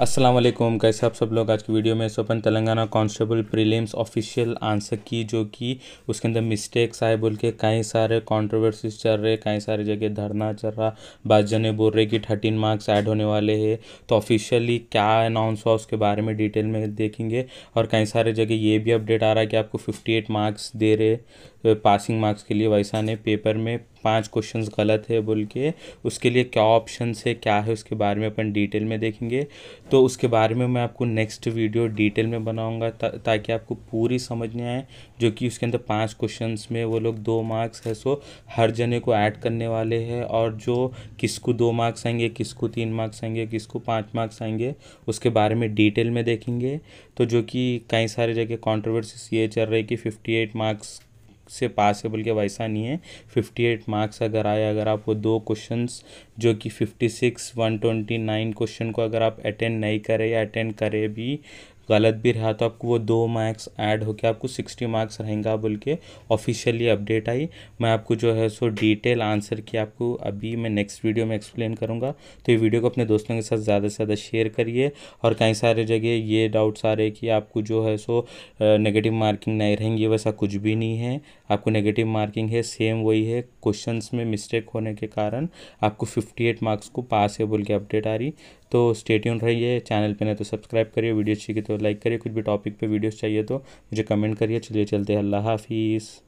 अस्सलाम वालेकुम कैसे आप सब लोग आज की वीडियो में सोपन Telangana constable prelims official answer key जो कि उसके अंदर मिस्टेक्स आए बोल के कई सारे कंट्रोवर्सीज चल रहे कई सारे जगह धरना चल रहा बाद जने बोल रहे कि थर्टीन मार्क्स ऐड होने वाले हैं तो ऑफिशियली क्या अनाउंस हुआ उसके बारे में डिटेल में देखेंगे और कई सारे जगह ये भी अपडेट आ रहा है कि आपको फिफ्टी मार्क्स दे रहे पासिंग मार्क्स के लिए वैसा ने पेपर में पांच क्वेश्चन गलत है बोल के उसके लिए क्या ऑप्शन है क्या है उसके बारे में अपन डिटेल में देखेंगे तो उसके बारे में मैं आपको नेक्स्ट वीडियो डिटेल में बनाऊंगा ता, ताकि आपको पूरी समझ में आए जो कि उसके अंदर पांच क्वेश्चंस में वो लोग दो मार्क्स है सो हर जने को ऐड करने वाले हैं और जो किसको दो मार्क्स आएंगे किसको तीन मार्क्स आएंगे किसको पाँच मार्क्स आएंगे उसके बारे में डिटेल में देखेंगे तो जो कि कई सारे जगह कॉन्ट्रोवर्सीज ये चल रही है कि फिफ्टी एट मार्क्स से पास है बोल के वैसा नहीं है फिफ्टी एट मार्क्स अगर आए अगर आप वो दो क्वेश्चन जो कि fifty six one twenty nine question को अगर आप अटेंड नहीं करें या अटेंड करें भी गलत भी रहा तो आपको वो दो मार्क्स ऐड होकर आपको सिक्सटी मार्क्स रहेंगे बोल के ऑफिशियली अपडेट आई मैं आपको जो है सो डिटेल आंसर की आपको अभी मैं नेक्स्ट वीडियो में एक्सप्लेन करूँगा तो ये वीडियो को अपने दोस्तों के साथ ज़्यादा से ज़्यादा शेयर करिए और कई सारे जगह ये डाउट्स आ रहे हैं कि आपको जो है सो नेगेटिव मार्किंग नहीं रहेंगी वैसा कुछ भी नहीं है आपको नेगेटिव मार्किंग है सेम वही है क्वेश्चंस में मिस्टेक होने के कारण आपको 58 मार्क्स को पास है बोल के अपडेट आ रही तो स्टेट्यून रहिए चैनल पे नहीं तो सब्सक्राइब करिए वीडियो अच्छी की तो लाइक करिए कुछ भी टॉपिक पे वीडियोस चाहिए तो मुझे कमेंट करिए चलिए चलते हैं अल्लाह हाफिज़